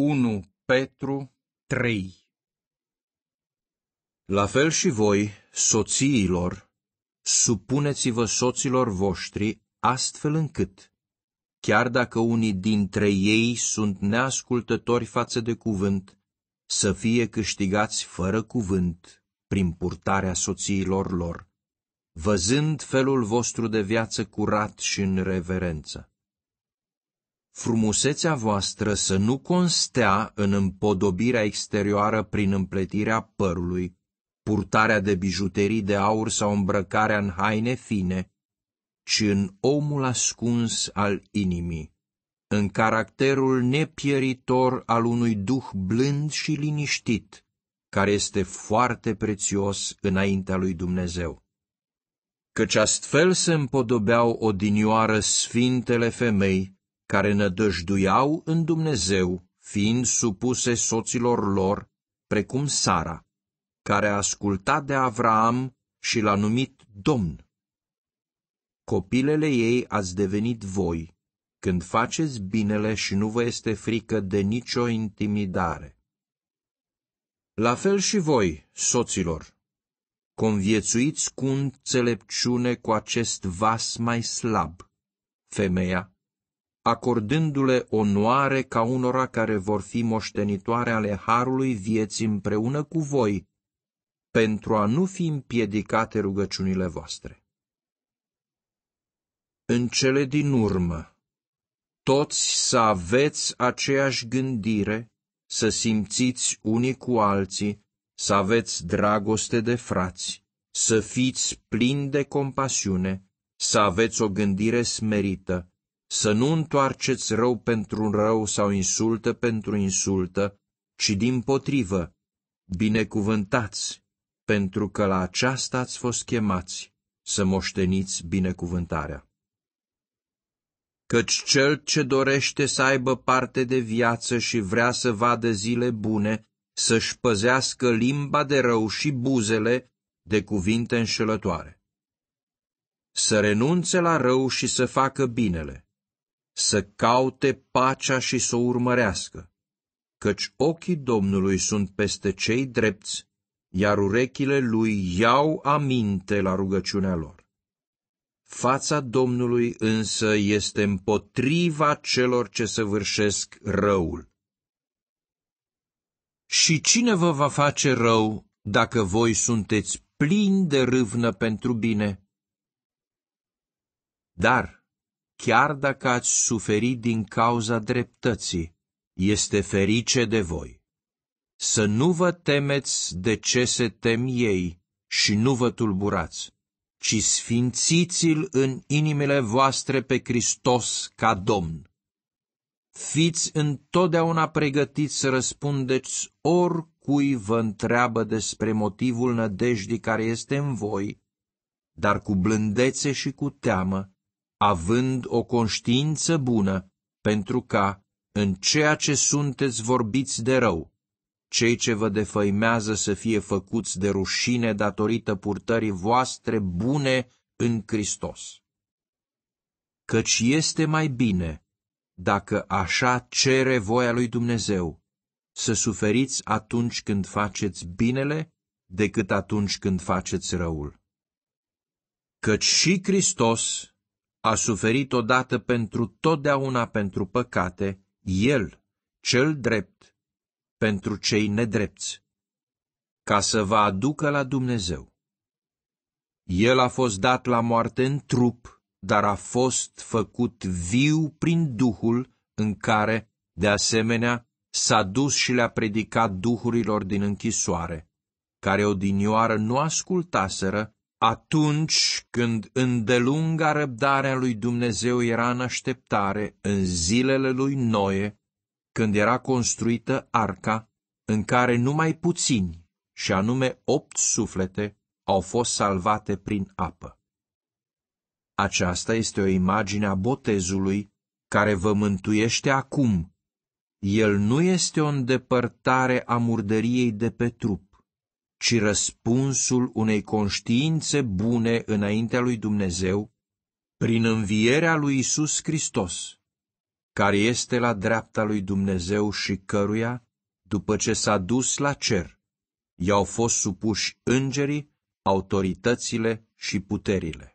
1 Petru 3 La fel și voi, soțiilor, supuneți-vă soților voștri astfel încât, chiar dacă unii dintre ei sunt neascultători față de cuvânt, să fie câștigați fără cuvânt prin purtarea soțiilor lor, văzând felul vostru de viață curat și în reverență frumusețea voastră să nu constea în împodobirea exterioară prin împletirea părului, purtarea de bijuterii de aur sau îmbrăcarea în haine fine, ci în omul ascuns al inimii, în caracterul nepieritor al unui duh blând și liniștit, care este foarte prețios înaintea lui Dumnezeu. Căci astfel se împodobeau odinioară sfintele femei, care nădăjduiau în Dumnezeu, fiind supuse soților lor, precum Sara, care a ascultat de Avraam și l-a numit Domn. Copilele ei ați devenit voi, când faceți binele și nu vă este frică de nicio intimidare. La fel și voi, soților, conviețuiți cu înțelepciune cu acest vas mai slab, femeia acordându-le onoare ca unora care vor fi moștenitoare ale harului vieții împreună cu voi, pentru a nu fi împiedicate rugăciunile voastre. În cele din urmă, toți să aveți aceeași gândire, să simțiți unii cu alții, să aveți dragoste de frați, să fiți plini de compasiune, să aveți o gândire smerită, să nu întoarceți rău pentru rău sau insultă pentru insultă, ci din potrivă, binecuvântați, pentru că la aceasta ați fost chemați, să moșteniți binecuvântarea. Căci cel ce dorește să aibă parte de viață și vrea să vadă zile bune, să-și păzească limba de rău și buzele de cuvinte înșelătoare. Să renunțe la rău și să facă binele, să caute pacea și să o urmărească, căci ochii Domnului sunt peste cei drepți, iar urechile lui iau aminte la rugăciunea lor. Fața Domnului însă este împotriva celor ce săvârșesc răul. Și cine vă va face rău dacă voi sunteți plini de râvnă pentru bine? Dar chiar dacă ați suferi din cauza dreptății, este ferice de voi. Să nu vă temeți de ce se tem ei și nu vă tulburați, ci sfințiți-l în inimile voastre pe Hristos ca Domn. Fiți întotdeauna pregătiți să răspundeți oricui vă întreabă despre motivul nădejdii care este în voi, dar cu blândețe și cu teamă, având o conștiință bună, pentru ca, în ceea ce sunteți vorbiți de rău, cei ce vă defăimează să fie făcuți de rușine datorită purtării voastre bune în Hristos. Căci este mai bine, dacă așa cere voia lui Dumnezeu, să suferiți atunci când faceți binele decât atunci când faceți răul. Căci și Hristos a suferit odată pentru totdeauna pentru păcate, El, cel drept, pentru cei nedrepți, ca să vă aducă la Dumnezeu. El a fost dat la moarte în trup, dar a fost făcut viu prin Duhul în care, de asemenea, s-a dus și le-a predicat duhurilor din închisoare, care odinioară nu ascultaseră atunci când îndelunga răbdarea lui Dumnezeu era în așteptare, în zilele lui Noe, când era construită arca, în care numai puțini, și anume opt suflete, au fost salvate prin apă. Aceasta este o imagine a botezului care vă mântuiește acum. El nu este o îndepărtare a murdăriei de pe trup, ci răspunsul unei conștiințe bune înaintea lui Dumnezeu prin învierea lui Isus Hristos, care este la dreapta lui Dumnezeu și căruia, după ce s-a dus la cer, i-au fost supuși îngerii, autoritățile și puterile.